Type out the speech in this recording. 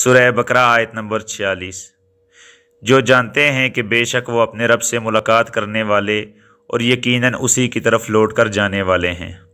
सुरह बकरा आयत नंबर छियालीस जो जानते हैं कि बेशक वो अपने रब से मुलाकात करने वाले और यकीनन उसी की तरफ लौट कर जाने वाले हैं